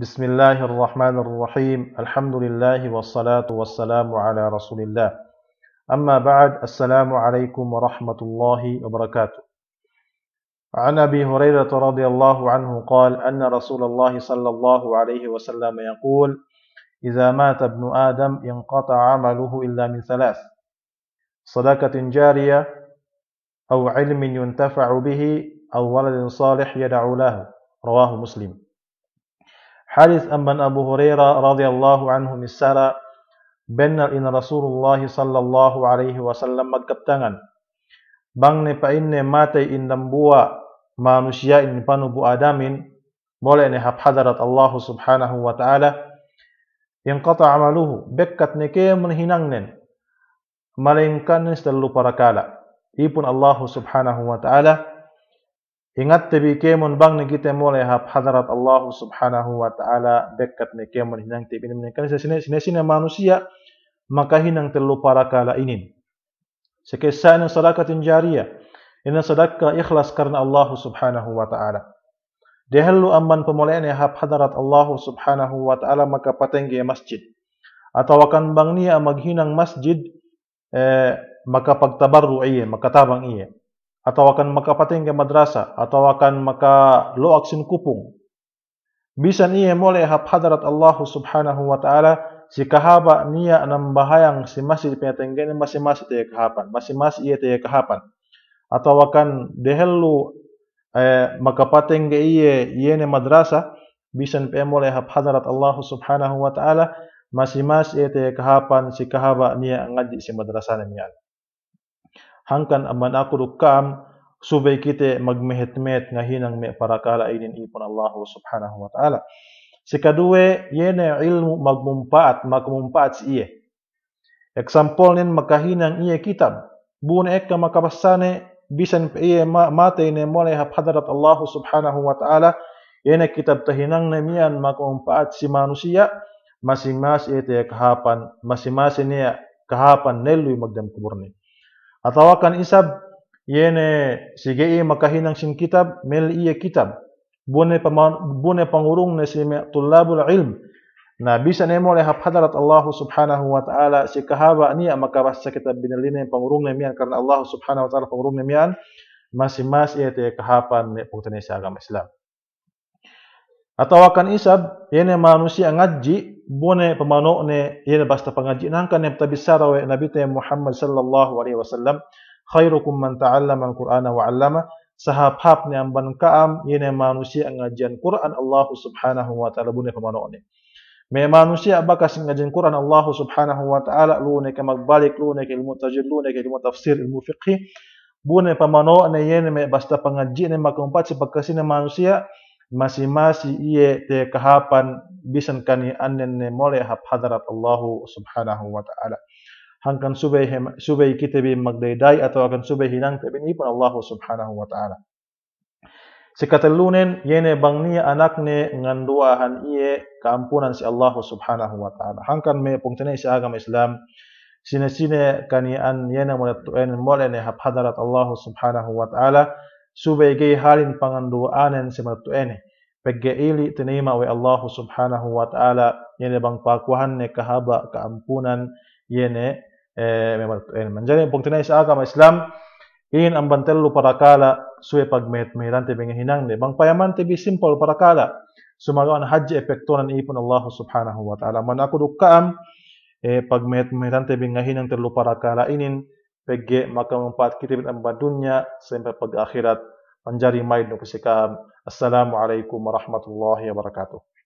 بسم الله الرحمن الرحيم الحمد لله والصلاة والسلام على رسول الله أما بعد السلام عليكم ورحمة الله وبركاته عن أبي هريرة رضي الله عنه قال أن رسول الله صلى الله عليه وسلم يقول إذا مات ابن آدم انقطع عمله إلا من ثلاث صدقة جارية أو علم ينتفع به أو ولد صالح يدعو له رواه مسلم حديث أبن أبو هريرة رضي الله عنه مسارة بن إن رسول الله صلى الله عليه وسلم مكبتان بان فإن ماتي إن نبوا ما نشياء إن نبوا آدم بولين حب حضرت الله سبحانه وتعالى ينقطع عمله بكت نكيم من هنان ملين كان نستلو بركالة يبن الله سبحانه وتعالى Ingat tebi kemon bang ne kita mulai hab hadarat Allah subhanahu wa ta'ala bekat ne kemun hinang tebi ne menekan sesine sine manusia maka hinang telu para kala ini. Sekesa ina injaria jariyah. Ina sadaqah ikhlas karena Allah subhanahu wa ta'ala. Dehellu amman pemuliaan ya hab hadarat Allah subhanahu wa ta'ala maka patengge masjid. Atau akan bang ni amag hinang masjid eh, maka pagtabarru iya, maka tabang iya atau akan maka ke madrasa atau akan maka lo kupung bisa niya mulai hab hadarat Allah subhanahu wa ta'ala si kahaba nia enam bahayang si masih penyatenggene masih masih tiya kahapan masih masih iya tiya kahapan atau akan dehelu eh, maka ke iya iya ne madrasa bisan niya mulai hab hadarat Allah subhanahu wa ta'ala masih masih iya tiya kahapan si kahaba nia ngaji si madrasa nian hankan aman aku rukam subay kite magmehet-met nga hinang me para kala inin ipon Allah subhanahu wa ta'ala. Sikadue, yene ilmu magmumpaat, magmumpaat siye. Example nin makahinang iye kitab. Bune ekka makabasane bisan iye ma ne mole hab hadarat Allah subhanahu wa ta'ala yene kitab tahinang ne miyan magmumpaat si manusia masing-masing ite kahapan masing-masing niya kahapan nelui magdam kuburni. Atau akan isab yene sige i makahinang sin kitab mel iye kitab. Bune paman bune pangurung ne si tulabul ilm. Na bisa ne mole hab hadarat Allah Subhanahu wa taala si kahaba ni makabas sakitab kitab binaline pangurung ne mian karna Allah Subhanahu wa taala pangurung ne mian masing iya te kahapan ne pungtene agama Islam. Atau akan isab yene manusia ngaji bone pemano ne yene basta pangaji nan kan ne tabisara we nabi te muhammad sallallahu alaihi wasallam khairukum man ta'allama alqur'ana wa 'allama saha phap ne amban kaam yene manusia ngajian Quran Allah subhanahu wa ta'ala bone pemano ne me manusia bakas ngajian Quran Allah subhanahu wa ta'ala lu ne ke magbalik lu ne ke ilmu tajwid lu ne ke ilmu tafsir ilmu fiqh bone pemano ne yene me basta pangaji ne makumpat sebakasi ne manusia masih-masih iye te kahapan bisan kani anen ne mole hab hadrat Allah subhanahu wa ta'ala hangkan subai subai kita bi magdaydai atau akan subai hinang te bin pun Allah subhanahu wa ta'ala lunen yene bangni anakne ngan dua han iye kampunan si Allah subhanahu wa ta'ala. hangkan me pungtene si agama Islam sine sine kani an yene mulat en mole ne hab hadrat Allah subhanahu wa ta'ala subegei halin panganduanen sematuene peggeili tenema we Allah subhanahu wa ta'ala yene bang ne kahaba keampunan yene eh, mematuene menjadi pungtenai agama Islam in ambantellu parakala sue pagmet meirante hinang ne bang payamante bi simple parakala sumagon haji efektonan ipun Allah subhanahu wa ta'ala man aku dukkaam eh, pagmet meirante bengehinang terlu parakala inin PG maka mempat kita bin empat dunia sampai pagi akhirat menjadi main nukusikam. Assalamualaikum warahmatullahi wabarakatuh.